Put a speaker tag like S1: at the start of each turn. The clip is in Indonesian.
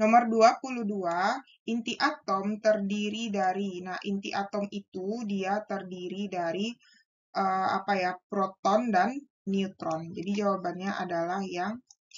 S1: Nomor 22, inti atom terdiri dari, nah inti atom itu dia terdiri dari uh, apa ya proton dan neutron. Jadi jawabannya adalah yang C.